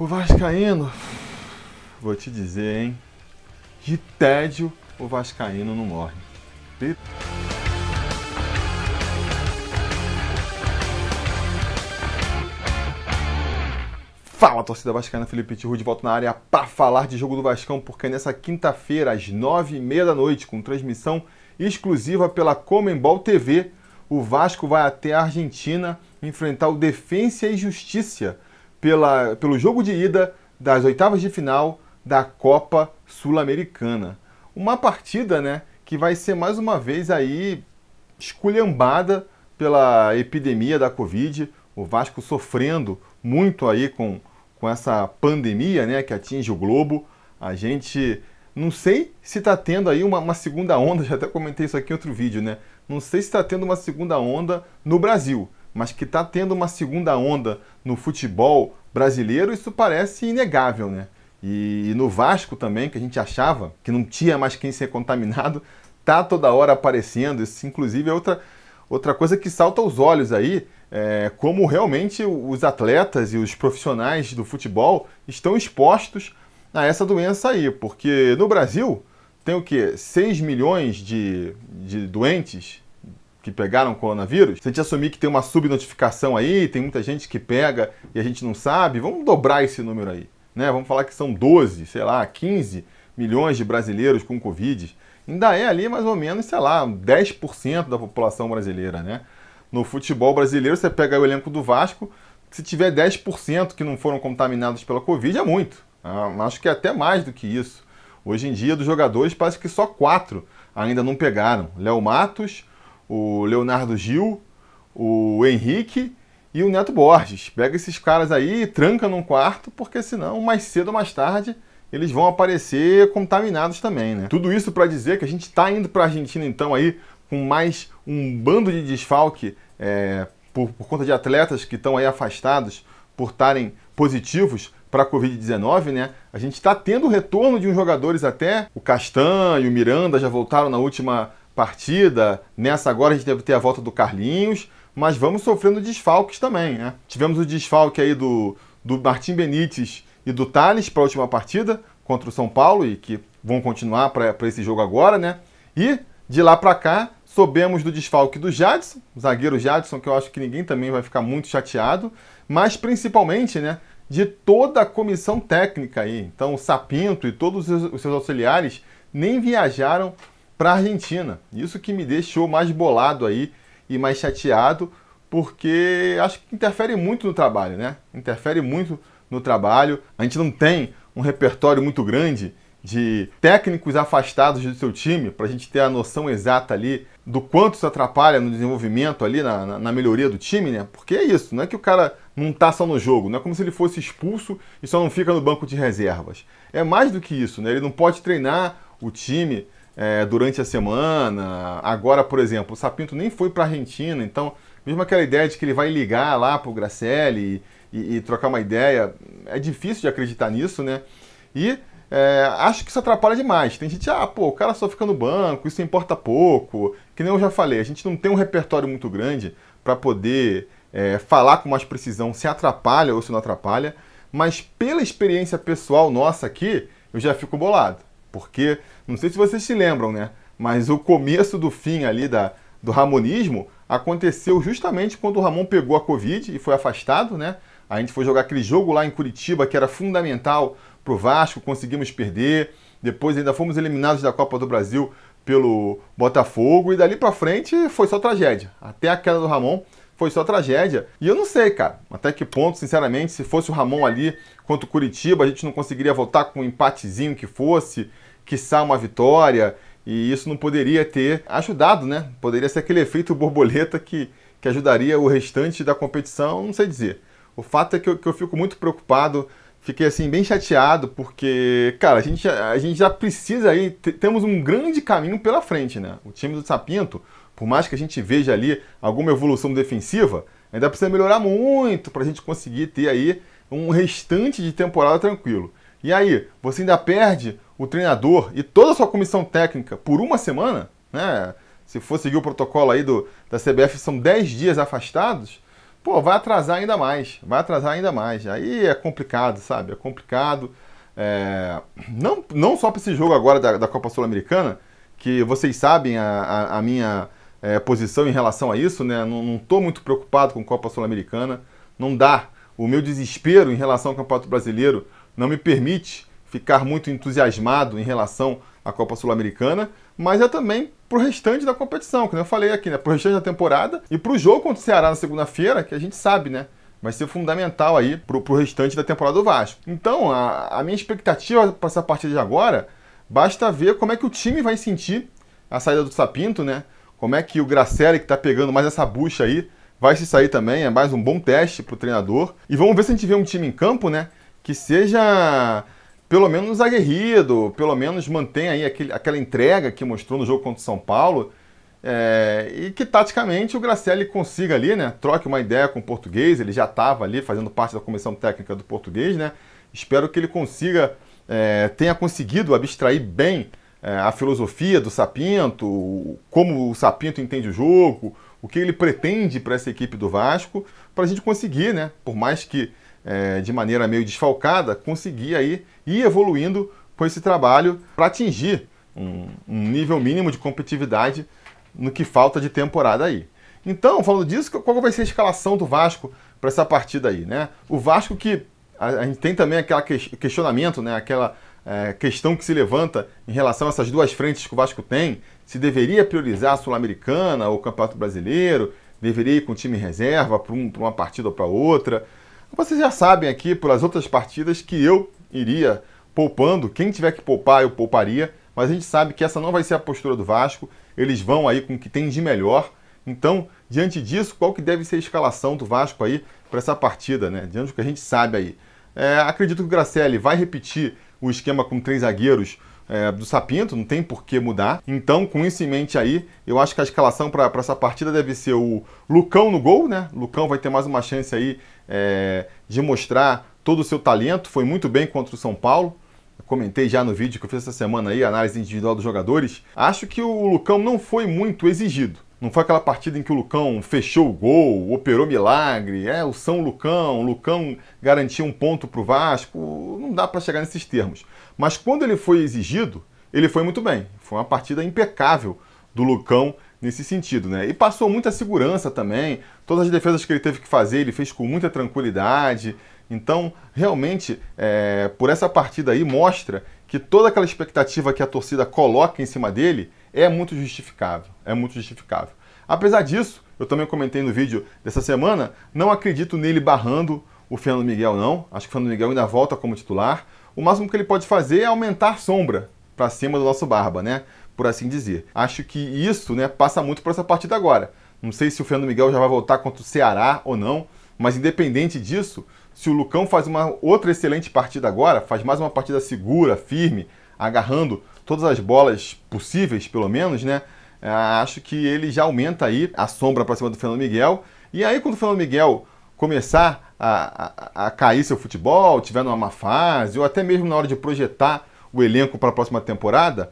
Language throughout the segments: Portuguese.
O Vascaíno, vou te dizer, hein? De tédio, o Vascaíno não morre. Fala, torcida vascaína, Felipe Tiru de volta na área para falar de jogo do Vascão, porque nessa quinta-feira, às nove e meia da noite, com transmissão exclusiva pela Comembol TV, o Vasco vai até a Argentina enfrentar o Defensa e Justiça pela, pelo jogo de ida das oitavas de final da Copa Sul-Americana. Uma partida né, que vai ser mais uma vez aí esculhambada pela epidemia da Covid, o Vasco sofrendo muito aí com, com essa pandemia né, que atinge o globo. A gente não sei se está tendo aí uma, uma, segunda onda, já até comentei isso aqui em outro vídeo, né? Não sei se está tendo uma segunda onda no Brasil mas que está tendo uma segunda onda no futebol brasileiro, isso parece inegável, né? E, e no Vasco também, que a gente achava que não tinha mais quem ser contaminado, tá toda hora aparecendo. Isso, inclusive, é outra, outra coisa que salta aos olhos aí, é, como realmente os atletas e os profissionais do futebol estão expostos a essa doença aí. Porque no Brasil tem o quê? 6 milhões de, de doentes que pegaram coronavírus, se a gente assumir que tem uma subnotificação aí, tem muita gente que pega e a gente não sabe, vamos dobrar esse número aí. Né? Vamos falar que são 12, sei lá, 15 milhões de brasileiros com Covid. Ainda é ali mais ou menos, sei lá, 10% da população brasileira, né? No futebol brasileiro, você pega o elenco do Vasco, se tiver 10% que não foram contaminados pela Covid, é muito. Ah, acho que é até mais do que isso. Hoje em dia, dos jogadores, parece que só quatro ainda não pegaram. Léo Matos, o Leonardo Gil, o Henrique e o Neto Borges. Pega esses caras aí e tranca num quarto, porque senão, mais cedo ou mais tarde, eles vão aparecer contaminados também, né? Tudo isso para dizer que a gente está indo para a Argentina, então, aí com mais um bando de desfalque é, por, por conta de atletas que estão aí afastados por estarem positivos para a Covid-19, né? A gente está tendo o retorno de uns jogadores até. O Castan e o Miranda já voltaram na última partida. Nessa agora a gente deve ter a volta do Carlinhos, mas vamos sofrendo desfalques também, né? Tivemos o desfalque aí do, do Martim Benítez e do Thales para a última partida contra o São Paulo e que vão continuar para esse jogo agora, né? E de lá para cá, soubemos do desfalque do Jadson, zagueiro Jadson, que eu acho que ninguém também vai ficar muito chateado, mas principalmente, né, de toda a comissão técnica aí. Então, o Sapinto e todos os seus auxiliares nem viajaram para a Argentina. Isso que me deixou mais bolado aí e mais chateado, porque acho que interfere muito no trabalho, né? Interfere muito no trabalho. A gente não tem um repertório muito grande de técnicos afastados do seu time, para a gente ter a noção exata ali do quanto isso atrapalha no desenvolvimento ali, na, na, na, melhoria do time, né? Porque é isso, não é que o cara não tá só no jogo, não é como se ele fosse expulso e só não fica no banco de reservas. É mais do que isso, né? Ele não pode treinar o time é, durante a semana. Agora, por exemplo, o Sapinto nem foi para a Argentina, então, mesmo aquela ideia de que ele vai ligar lá para o Gracelli e, e, e, trocar uma ideia, é difícil de acreditar nisso, né? E é, acho que isso atrapalha demais. Tem gente, ah, pô, o cara só fica no banco, isso importa pouco. Que nem eu já falei, a gente não tem um repertório muito grande para poder é, falar com mais precisão se atrapalha ou se não atrapalha, mas pela experiência pessoal nossa aqui, eu já fico bolado. Porque, não sei se vocês se lembram, né? Mas o começo do fim ali da, do ramonismo aconteceu justamente quando o Ramon pegou a Covid e foi afastado, né? A gente foi jogar aquele jogo lá em Curitiba que era fundamental para o Vasco, conseguimos perder. Depois ainda fomos eliminados da Copa do Brasil pelo Botafogo e dali para frente foi só tragédia. Até a queda do Ramon foi só tragédia. E eu não sei, cara, até que ponto, sinceramente, se fosse o Ramon ali contra o Curitiba, a gente não conseguiria voltar com um empatezinho que fosse, quiçá uma vitória, e isso não poderia ter ajudado, né? Poderia ser aquele efeito borboleta que, que ajudaria o restante da competição, não sei dizer. O fato é que eu, que eu fico muito preocupado, fiquei assim bem chateado, porque, cara, a gente, a gente já precisa aí, temos um grande caminho pela frente, né? O time do Sapinto por mais que a gente veja ali alguma evolução defensiva, ainda precisa melhorar muito para a gente conseguir ter aí um restante de temporada tranquilo. E aí, você ainda perde o treinador e toda a sua comissão técnica por uma semana, né? Se for seguir o protocolo aí do, da CBF, são 10 dias afastados, pô, vai atrasar ainda mais, vai atrasar ainda mais. Aí é complicado, sabe? É complicado. É... Não, não só para esse jogo agora da, da Copa Sul-Americana, que vocês sabem a, a, a minha é, posição em relação a isso, né? Não estou muito preocupado com Copa Sul-Americana, não dá. O meu desespero em relação ao Campeonato Brasileiro não me permite ficar muito entusiasmado em relação à Copa Sul-Americana, mas é também pro restante da competição, que eu falei aqui, né? Pro restante da temporada e pro jogo contra o Ceará na segunda-feira, que a gente sabe, né? Vai ser fundamental aí pro, o restante da temporada do Vasco. Então, a, a minha expectativa para essa partida de agora, basta ver como é que o time vai sentir a saída do Sapinto, né? como é que o Gracelli, que está pegando mais essa bucha aí, vai se sair também. É mais um bom teste para o treinador. E vamos ver se a gente vê um time em campo, né? Que seja pelo menos aguerrido, pelo menos mantenha aí aquele, aquela entrega que mostrou no jogo contra o São Paulo. É, e que taticamente o Gracelli consiga ali, né? Troque uma ideia com o português, ele já estava ali fazendo parte da comissão técnica do português, né? Espero que ele consiga, é, tenha conseguido abstrair bem é, a filosofia do Sapinto, como o Sapinto entende o jogo, o que ele pretende para essa equipe do Vasco, para a gente conseguir, né, por mais que é, de maneira meio desfalcada, conseguir aí ir evoluindo com esse trabalho para atingir um, um, nível mínimo de competitividade no que falta de temporada aí. Então, falando disso, qual vai ser a escalação do Vasco para essa partida aí, né? O Vasco que a, a gente tem também aquele questionamento, né, aquela é, questão que se levanta em relação a essas duas frentes que o Vasco tem, se deveria priorizar a Sul-Americana ou o Campeonato Brasileiro, deveria ir com o time reserva para um, uma partida ou para outra. Vocês já sabem aqui, pelas outras partidas, que eu iria poupando. Quem tiver que poupar, eu pouparia. Mas a gente sabe que essa não vai ser a postura do Vasco. Eles vão aí com o que tem de melhor. Então, diante disso, qual que deve ser a escalação do Vasco aí para essa partida, né? Diante do que a gente sabe aí. É, acredito que o Gracelli vai repetir o esquema com três zagueiros é, do Sapinto, não tem por que mudar. Então, com isso em mente aí, eu acho que a escalação para essa partida deve ser o Lucão no gol, né? Lucão vai ter mais uma chance aí é, de mostrar todo o seu talento. Foi muito bem contra o São Paulo. comentei já no vídeo que eu fiz essa semana aí, análise individual dos jogadores. Acho que o Lucão não foi muito exigido. Não foi aquela partida em que o Lucão fechou o gol, operou milagre, é o São Lucão, o Lucão garantia um ponto para o Vasco. Não dá para chegar nesses termos. Mas quando ele foi exigido, ele foi muito bem. Foi uma partida impecável do Lucão nesse sentido, né? E passou muita segurança também. Todas as defesas que ele teve que fazer, ele fez com muita tranquilidade. Então, realmente, é, por essa partida aí, mostra que toda aquela expectativa que a torcida coloca em cima dele, é muito justificável. É muito justificável. Apesar disso, eu também comentei no vídeo dessa semana, não acredito nele barrando o Fernando Miguel, não. Acho que o Fernando Miguel ainda volta como titular. O máximo que ele pode fazer é aumentar sombra para cima do nosso Barba, né? Por assim dizer. Acho que isso né, passa muito por essa partida agora. Não sei se o Fernando Miguel já vai voltar contra o Ceará ou não, mas independente disso, se o Lucão faz uma outra excelente partida agora, faz mais uma partida segura, firme, agarrando todas as bolas possíveis, pelo menos, né? É, acho que ele já aumenta aí a sombra para cima do Fernando Miguel. E aí, quando o Fernando Miguel começar a, a, a cair seu futebol, tiver numa má fase, ou até mesmo na hora de projetar o elenco para a próxima temporada,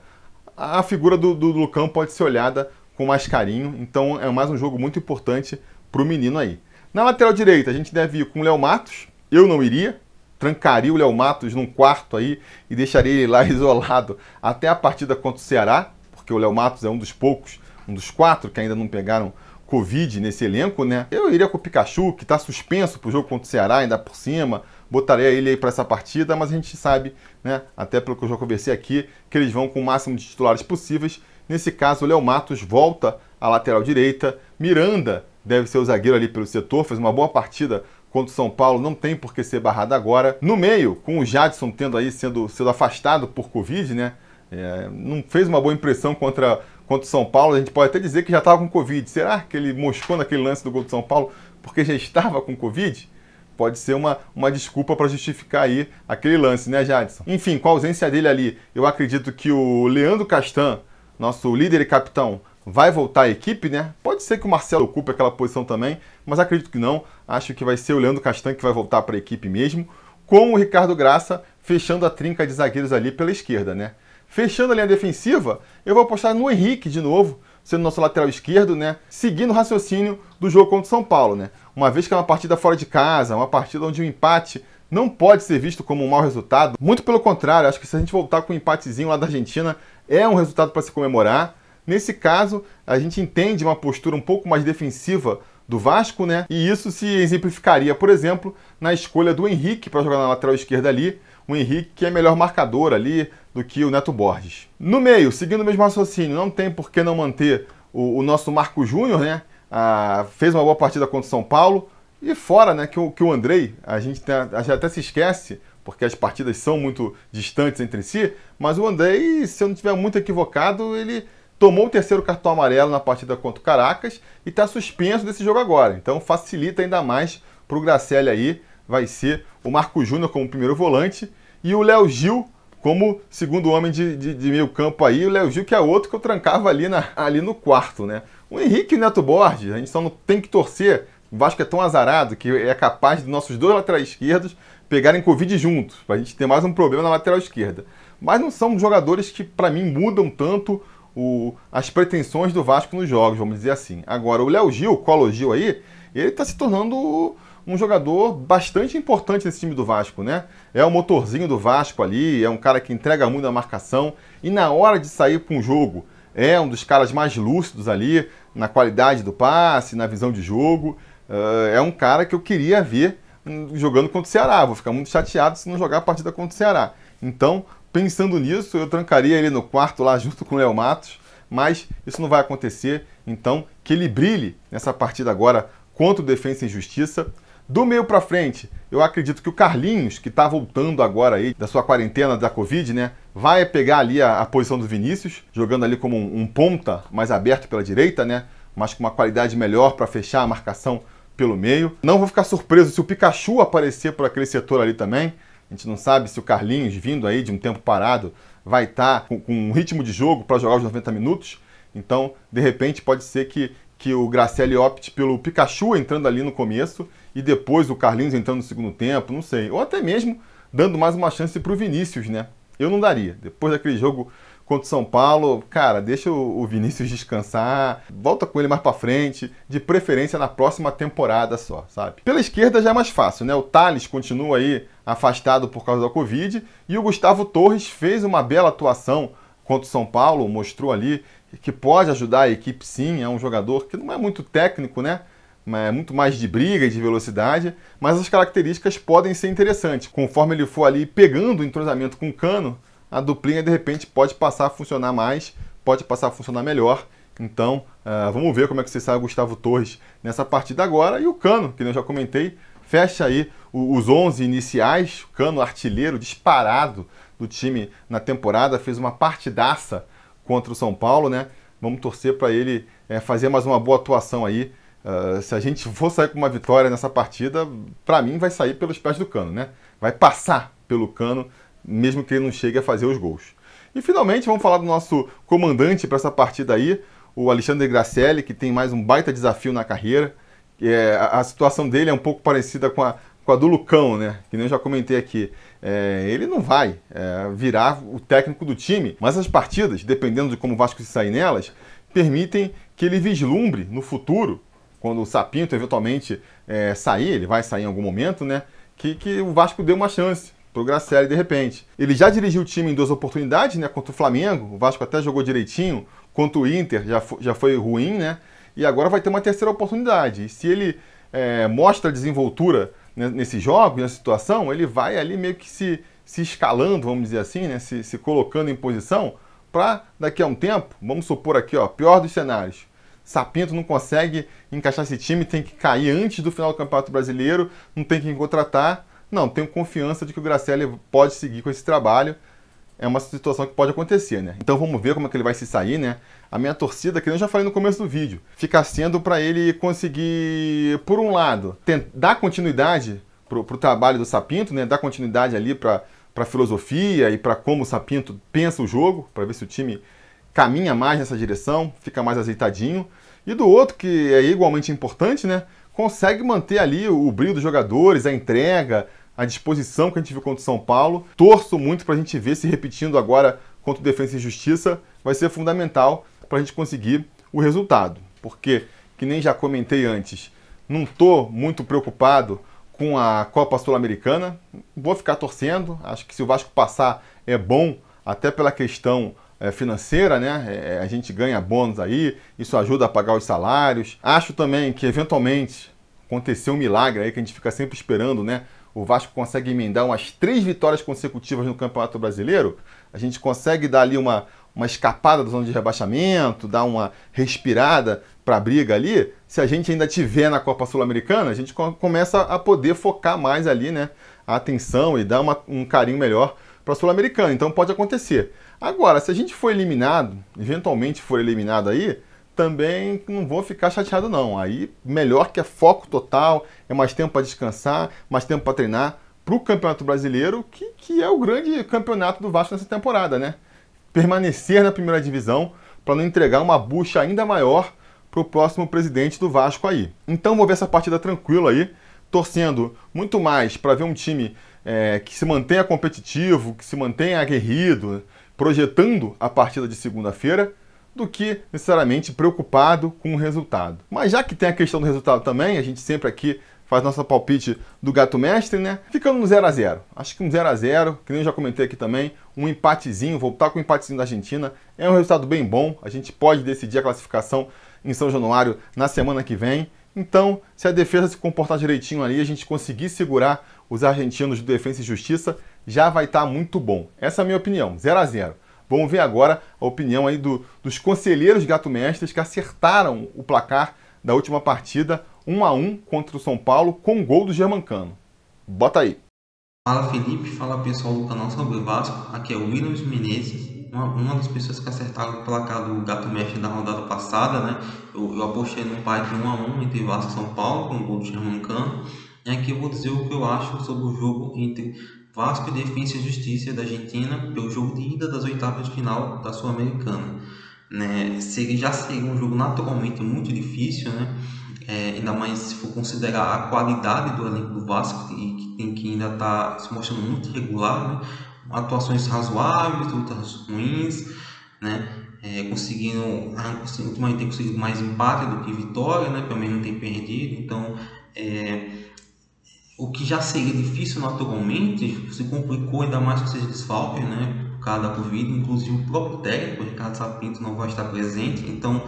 a figura do, do Lucão pode ser olhada com mais carinho. Então, é mais um jogo muito importante para o menino aí. Na lateral direita, a gente deve ir com o Léo Matos. Eu não iria, trancaria o Léo Matos num quarto aí e deixaria ele lá isolado até a partida contra o Ceará, porque o Léo Matos é um dos poucos, um dos quatro que ainda não pegaram Covid nesse elenco, né? Eu iria com o Pikachu, que está suspenso para o jogo contra o Ceará, ainda por cima, botaria ele aí para essa partida, mas a gente sabe, né, até pelo que eu já conversei aqui, que eles vão com o máximo de titulares possíveis. Nesse caso, o Léo Matos volta à lateral direita, Miranda deve ser o zagueiro ali pelo setor, fez uma boa partida contra o São Paulo não tem por que ser barrado agora. No meio, com o Jadson tendo aí sendo, sendo afastado por Covid, né? É, não fez uma boa impressão contra, contra o São Paulo. A gente pode até dizer que já estava com Covid. Será que ele moscou naquele lance do gol do São Paulo porque já estava com Covid? Pode ser uma, uma desculpa para justificar aí aquele lance, né, Jadson? Enfim, com a ausência dele ali, eu acredito que o Leandro Castan, nosso líder e capitão, vai voltar à equipe, né? Pode ser que o Marcelo ocupe aquela posição também, mas acredito que não. Acho que vai ser o Leandro Castanho que vai voltar para a equipe mesmo, com o Ricardo Graça fechando a trinca de zagueiros ali pela esquerda, né? Fechando a linha defensiva, eu vou apostar no Henrique de novo, sendo nosso lateral esquerdo, né? Seguindo o raciocínio do jogo contra o São Paulo, né? Uma vez que é uma partida fora de casa, uma partida onde o um empate não pode ser visto como um mau resultado. Muito pelo contrário, acho que se a gente voltar com um empatezinho lá da Argentina, é um resultado para se comemorar. Nesse caso, a gente entende uma postura um pouco mais defensiva do Vasco, né? E isso se exemplificaria, por exemplo, na escolha do Henrique para jogar na lateral esquerda ali, o Henrique que é melhor marcador ali do que o Neto Borges. No meio, seguindo o mesmo raciocínio, não tem por que não manter o, o nosso Marco Júnior, né? Ah, fez uma boa partida contra o São Paulo. E fora, né, que o, que o Andrei, a gente, tá, a gente até se esquece, porque as partidas são muito distantes entre si, mas o Andrei, se eu não estiver muito equivocado, ele tomou o terceiro cartão amarelo na partida contra o Caracas e está suspenso desse jogo agora. Então facilita ainda mais para o Gracelli aí. Vai ser o Marco Júnior como primeiro volante e o Léo Gil como segundo homem de, de, de meio campo aí. O Léo Gil que é outro que eu trancava ali, na, ali no quarto, né? O Henrique e o Neto Borges, a gente só não tem que torcer. O Vasco é tão azarado que é capaz dos nossos dois laterais esquerdos pegarem Covid juntos. A gente ter mais um problema na lateral esquerda. Mas não são jogadores que, para mim, mudam tanto o, as pretensões do Vasco nos jogos, vamos dizer assim. Agora, o Léo Gil, o Colo Gil aí, ele está se tornando um jogador bastante importante nesse time do Vasco, né? É o motorzinho do Vasco ali, é um cara que entrega muito a marcação e na hora de sair para um jogo é um dos caras mais lúcidos ali na qualidade do passe, na visão de jogo. Eh, é um cara que eu queria ver jogando contra o Ceará. Vou ficar muito chateado se não jogar a partida contra o Ceará. Então, Pensando nisso, eu trancaria ele no quarto lá junto com o Léo Matos, mas isso não vai acontecer, então que ele brilhe nessa partida agora contra o Defensa e Justiça. Do meio para frente, eu acredito que o Carlinhos, que está voltando agora aí da sua quarentena da Covid, né, vai pegar ali a, a posição do Vinícius, jogando ali como um, um, ponta mais aberto pela direita, né, mas com uma qualidade melhor para fechar a marcação pelo meio. Não vou ficar surpreso se o Pikachu aparecer por aquele setor ali também. A gente não sabe se o Carlinhos, vindo aí de um tempo parado, vai estar tá com, com um ritmo de jogo para jogar os 90 minutos. Então, de repente, pode ser que, que o Gracelli opte pelo Pikachu entrando ali no começo e depois o Carlinhos entrando no segundo tempo, não sei. Ou até mesmo dando mais uma chance para o Vinícius, né? Eu não daria. Depois daquele jogo contra o São Paulo, cara, deixa o Vinícius descansar, volta com ele mais para frente, de preferência na próxima temporada só, sabe? Pela esquerda já é mais fácil, né? O Thales continua aí afastado por causa da Covid e o Gustavo Torres fez uma bela atuação contra o São Paulo, mostrou ali que pode ajudar a equipe sim, é um jogador que não é muito técnico, né? é muito mais de briga e de velocidade, mas as características podem ser interessantes. Conforme ele for ali pegando o entrosamento com o Cano, a duplinha de repente pode passar a funcionar mais, pode passar a funcionar melhor. Então, uh, vamos ver como é que se sai o Gustavo Torres nessa partida agora. E o Cano, que eu já comentei, fecha aí os 11 iniciais. O Cano, artilheiro disparado do time na temporada, fez uma partidaça contra o São Paulo, né? Vamos torcer para ele é, fazer mais uma boa atuação aí. Uh, se a gente for sair com uma vitória nessa partida, para mim vai sair pelos pés do Cano, né? Vai passar pelo Cano mesmo que ele não chegue a fazer os gols. E finalmente vamos falar do nosso comandante para essa partida aí, o Alexandre Gracelli, que tem mais um baita desafio na carreira. É, a situação dele é um pouco parecida com a, com a do Lucão, né? Que nem eu já comentei aqui. É, ele não vai é, virar o técnico do time, mas as partidas, dependendo de como o Vasco se sair nelas, permitem que ele vislumbre no futuro, quando o Sapinto eventualmente é, sair, ele vai sair em algum momento, né? Que, que o Vasco dê uma chance pro Graciele de repente. Ele já dirigiu o time em duas oportunidades, né? Contra o Flamengo, o Vasco até jogou direitinho, contra o Inter já, já foi ruim, né? E agora vai ter uma terceira oportunidade. E se ele é, mostra desenvoltura né, nesse jogo, nessa situação, ele vai ali meio que se, se escalando, vamos dizer assim, né? Se, se colocando em posição para daqui a um tempo, vamos supor aqui, ó, pior dos cenários. Sapinto não consegue encaixar esse time, tem que cair antes do final do Campeonato Brasileiro, não tem quem contratar não, tenho confiança de que o Graciele pode seguir com esse trabalho. É uma situação que pode acontecer, né? Então vamos ver como é que ele vai se sair, né? A minha torcida, que eu já falei no começo do vídeo, fica sendo para ele conseguir, por um lado, dar continuidade para o trabalho do Sapinto, né? Dar continuidade ali para para filosofia e para como o Sapinto pensa o jogo, para ver se o time caminha mais nessa direção, fica mais azeitadinho. E do outro, que é igualmente importante, né? consegue manter ali o brilho dos jogadores, a entrega, a disposição que a gente viu contra o São Paulo. Torço muito para a gente ver se repetindo agora contra o Defensa e Justiça. Vai ser fundamental para a gente conseguir o resultado. Porque, que nem já comentei antes, não estou muito preocupado com a Copa Sul-Americana. Vou ficar torcendo. Acho que se o Vasco passar é bom, até pela questão é, financeira, né? É, é, a gente ganha bônus aí, isso ajuda a pagar os salários. Acho também que eventualmente aconteceu um milagre aí que a gente fica sempre esperando, né? O Vasco consegue emendar umas três vitórias consecutivas no Campeonato Brasileiro. A gente consegue dar ali uma, uma escapada da zona de rebaixamento, dar uma respirada para a briga ali. Se a gente ainda tiver na Copa Sul-Americana, a gente começa a poder focar mais ali, né? A atenção e dar uma, um carinho melhor para a Sul-Americana. Então pode acontecer. Agora, se a gente for eliminado, eventualmente for eliminado aí, também não vou ficar chateado não. Aí melhor que é foco total, é mais tempo para descansar, mais tempo para treinar para o Campeonato Brasileiro, que, que é o grande campeonato do Vasco nessa temporada, né? Permanecer na primeira divisão para não entregar uma bucha ainda maior para o próximo presidente do Vasco aí. Então vou ver essa partida tranquila aí, torcendo muito mais para ver um time é, que se mantenha competitivo, que se mantenha aguerrido, projetando a partida de segunda-feira do que necessariamente preocupado com o resultado. Mas já que tem a questão do resultado também, a gente sempre aqui faz nossa palpite do gato mestre, né? Ficando no 0 a 0 Acho que um 0 a 0 que nem eu já comentei aqui também, um empatezinho, voltar com o um empatezinho da Argentina, é um resultado bem bom. A gente pode decidir a classificação em São Januário na semana que vem. Então, se a defesa se comportar direitinho ali, a gente conseguir segurar os argentinos do Defensa e Justiça, já vai estar tá muito bom. Essa é a minha opinião, 0 a 0. Vamos ver agora a opinião aí do, dos conselheiros gato-mestres que acertaram o placar da última partida, 1 a 1 contra o São Paulo, com gol do Germancano. Bota aí. Fala Felipe, fala pessoal do canal Sobre o Vasco, aqui é o Williams Menezes, uma, uma das pessoas que acertaram o placar do Gato Mestre da rodada passada, né? Eu, eu apostei no pai de 1x1 entre Vasco e São Paulo, com o gol do Germancano, e aqui eu vou dizer o que eu acho sobre o jogo entre Vasco Defensa e Justiça da Argentina pelo jogo de ida das oitavas de final da Sul-Americana. Né? Seria, já seria um jogo naturalmente muito difícil, né? É, ainda mais se for considerar a qualidade do elenco do Vasco, que, que tem que ainda está se mostrando muito regular, né? atuações razoáveis, lutas ruins, né? É, ah, conseguindo, ultimamente tem conseguido mais empate do que vitória, né? pelo menos não tem perdido, então é, o que já seria difícil naturalmente se complicou ainda mais com esses desfalques, né? Por causa da Covid, inclusive o próprio técnico, o Ricardo Sapinto, não vai estar presente, então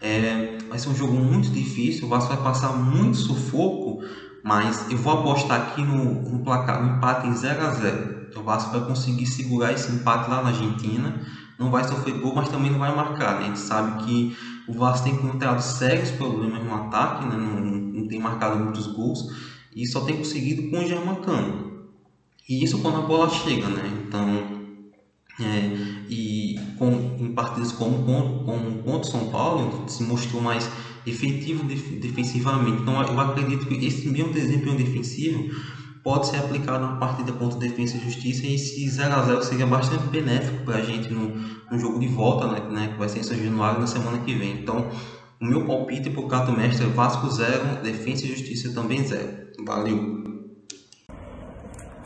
é, vai ser um jogo muito difícil. O Vasco vai passar muito sufoco, mas eu vou apostar aqui no, no placar, no empate em 0 a 0 então, O Vasco vai conseguir segurar esse empate lá na Argentina, não vai sofrer gol, mas também não vai marcar. Né? A gente sabe que o Vasco tem encontrado sérios problemas no ataque, né? não, não tem marcado muitos gols e só tem conseguido com o Germancano. E isso quando a bola chega, né? Então, é, e com, em partidas como, contra o São Paulo, se mostrou mais efetivo def, defensivamente. Então, eu acredito que esse mesmo desempenho defensivo pode ser aplicado na partida contra a Defesa e Justiça e esse 0x0 seria bastante benéfico para a gente no, no jogo de volta, né, né, que vai ser em São Januário na semana que vem. Então, o meu palpite por Cato mestre é Vasco 0, Defensa e Justiça também 0. Valeu!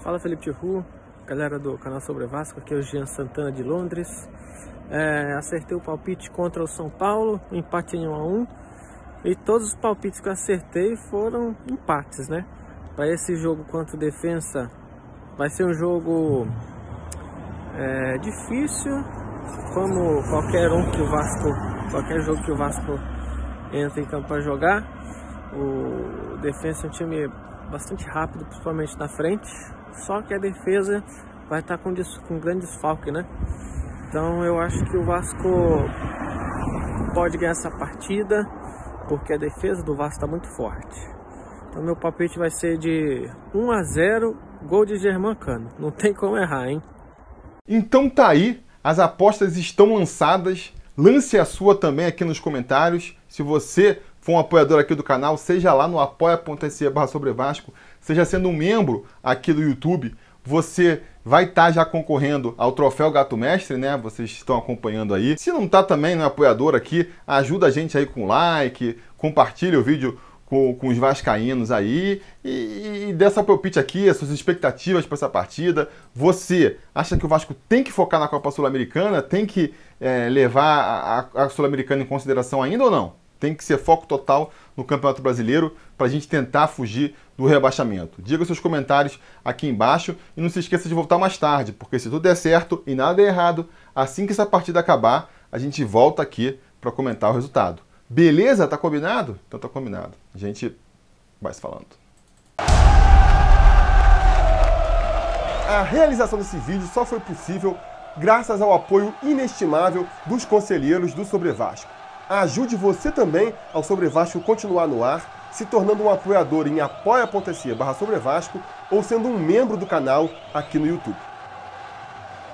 Fala Felipe Tihu, galera do canal Sobre Vasco, aqui é o Jean Santana de Londres. É, acertei o palpite contra o São Paulo, empate em 1 a 1 E todos os palpites que eu acertei foram empates, né? Para esse jogo contra defesa, Defensa, vai ser um jogo é, difícil, como qualquer um que o Vasco, qualquer jogo que o Vasco entra em campo para jogar. O Defensa é um time bastante rápido, principalmente na frente. Só que a defesa vai estar tá com, com um grande desfalque, né? Então eu acho que o Vasco pode ganhar essa partida, porque a defesa do Vasco está muito forte. Então meu palpite vai ser de 1 a 0, gol de Cano. Não tem como errar, hein? Então tá aí, as apostas estão lançadas. Lance a sua também aqui nos comentários. Se você for um apoiador aqui do canal, seja lá no apoia.se barra sobre Vasco, seja sendo um membro aqui do YouTube, você vai estar tá já concorrendo ao Troféu Gato Mestre, né? Vocês estão acompanhando aí. Se não está também, no né, apoiador aqui, ajuda a gente aí com like, compartilha o vídeo com, com os vascaínos aí e, e dê palpite aqui, as suas expectativas para essa partida. Você acha que o Vasco tem que focar na Copa Sul-Americana? Tem que é, levar a, a Sul-Americana em consideração ainda ou não? Tem que ser foco total no Campeonato Brasileiro para a gente tentar fugir do rebaixamento. Diga seus comentários aqui embaixo e não se esqueça de voltar mais tarde, porque se tudo der certo e nada der errado, assim que essa partida acabar, a gente volta aqui para comentar o resultado. Beleza? Tá combinado? Então tá combinado. A gente vai se falando. A realização desse vídeo só foi possível graças ao apoio inestimável dos conselheiros do Sobre Vasco. Ajude você também ao Sobre Vasco continuar no ar, se tornando um apoiador em apoia.se barra ou sendo um membro do canal aqui no YouTube.